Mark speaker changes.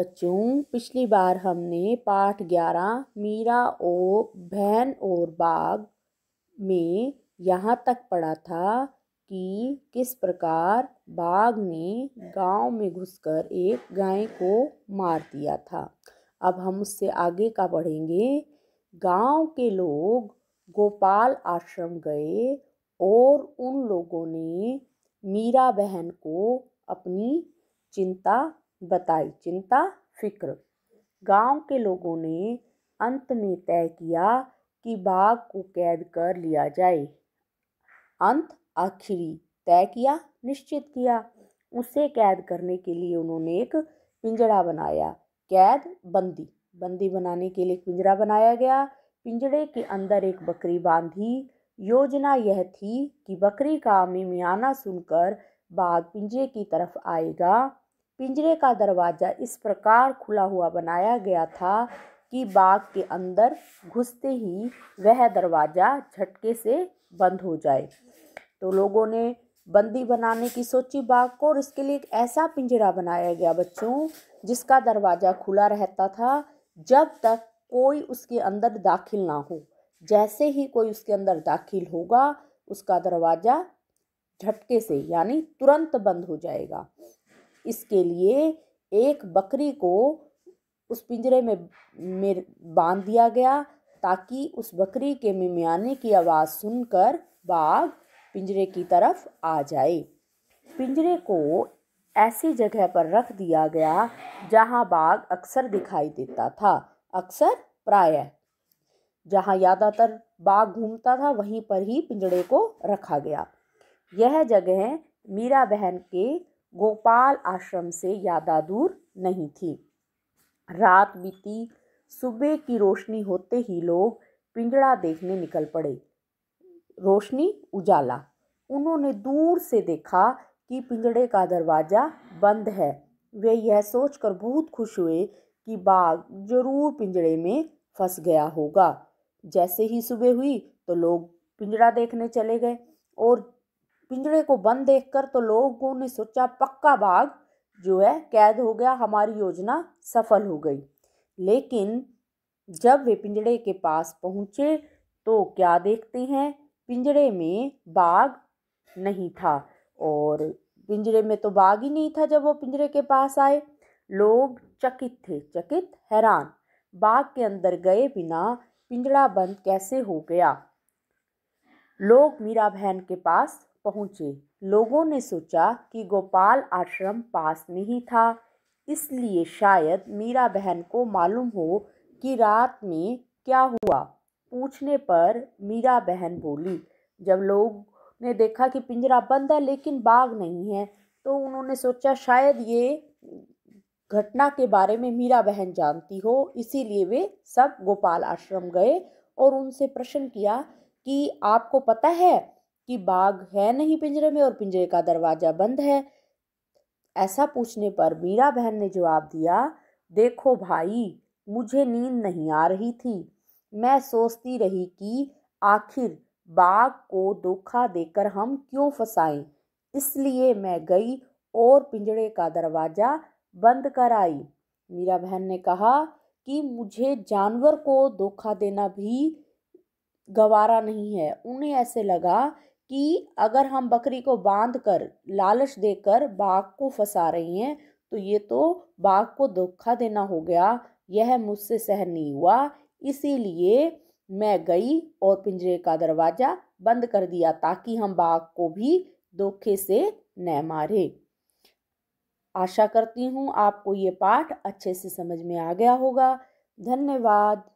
Speaker 1: बच्चों पिछली बार हमने पाठ ग्यारह मीरा ओ बहन और बाग में यहाँ तक पढ़ा था कि किस प्रकार बाघ ने गांव में घुसकर एक गाय को मार दिया था अब हम उससे आगे का पढ़ेंगे गांव के लोग गोपाल आश्रम गए और उन लोगों ने मीरा बहन को अपनी चिंता बताई चिंता फिक्र गांव के लोगों ने अंत में तय किया कि बाघ को कैद कर लिया जाए अंत आखिरी तय किया निश्चित किया उसे कैद करने के लिए उन्होंने एक पिंजड़ा बनाया कैद बंदी बंदी बनाने के लिए पिंजरा बनाया गया पिंजड़े के अंदर एक बकरी बांधी योजना यह थी कि बकरी का मिमियाना सुनकर बाघ पिंजरे की तरफ आएगा पिंजरे का दरवाज़ा इस प्रकार खुला हुआ बनाया गया था कि बाघ के अंदर घुसते ही वह दरवाज़ा झटके से बंद हो जाए तो लोगों ने बंदी बनाने की सोची बाघ को और इसके लिए एक ऐसा पिंजरा बनाया गया बच्चों जिसका दरवाज़ा खुला रहता था जब तक कोई उसके अंदर दाखिल ना हो जैसे ही कोई उसके अंदर दाखिल होगा उसका दरवाज़ा झटके से यानी तुरंत बंद हो जाएगा इसके लिए एक बकरी को उस पिंजरे में बांध दिया गया ताकि उस बकरी के मिमियाने की आवाज़ सुनकर बाघ पिंजरे की तरफ आ जाए पिंजरे को ऐसी जगह पर रख दिया गया जहां बाघ अक्सर दिखाई देता था अक्सर प्राय जहां ज़्यादातर बाघ घूमता था वहीं पर ही पिंजड़े को रखा गया यह जगह मीरा बहन के गोपाल आश्रम से ज़्यादा दूर नहीं थी रात बीती सुबह की रोशनी होते ही लोग पिंजड़ा देखने निकल पड़े रोशनी उजाला उन्होंने दूर से देखा कि पिंजड़े का दरवाज़ा बंद है वे यह सोचकर बहुत खुश हुए कि बाघ जरूर पिंजड़े में फंस गया होगा जैसे ही सुबह हुई तो लोग पिंजड़ा देखने चले गए और पिंजड़े को बंद देखकर तो लोगों ने सोचा पक्का बाघ जो है कैद हो गया हमारी योजना सफल हो गई लेकिन जब वे पिंजड़े के पास पहुँचे तो क्या देखते हैं पिंजड़े में बाघ नहीं था और पिंजरे में तो बाघ ही नहीं था जब वो पिंजरे के पास आए लोग चकित थे चकित हैरान बाघ के अंदर गए बिना पिंजड़ा बंद कैसे हो गया लोग मीरा बहन के पास पहुंचे लोगों ने सोचा कि गोपाल आश्रम पास में ही था इसलिए शायद मीरा बहन को मालूम हो कि रात में क्या हुआ पूछने पर मीरा बहन बोली जब लोग ने देखा कि पिंजरा बंद है लेकिन बाघ नहीं है तो उन्होंने सोचा शायद ये घटना के बारे में मीरा बहन जानती हो इसीलिए वे सब गोपाल आश्रम गए और उनसे प्रश्न किया कि आपको पता है कि बाघ है नहीं पिंजरे में और पिंजरे का दरवाज़ा बंद है ऐसा पूछने पर मीरा बहन ने जवाब दिया देखो भाई मुझे नींद नहीं आ रही थी मैं सोचती रही कि आखिर बाघ को धोखा देकर हम क्यों फंसाएं इसलिए मैं गई और पिंजरे का दरवाज़ा बंद कर आई मीरा बहन ने कहा कि मुझे जानवर को धोखा देना भी गवारा नहीं है उन्हें ऐसे लगा कि अगर हम बकरी को बांध कर लालच देकर बाघ को फंसा रही हैं तो ये तो बाघ को धोखा देना हो गया यह मुझसे सहन नहीं हुआ इसीलिए मैं गई और पिंजरे का दरवाज़ा बंद कर दिया ताकि हम बाघ को भी धोखे से न मारे आशा करती हूँ आपको ये पाठ अच्छे से समझ में आ गया होगा धन्यवाद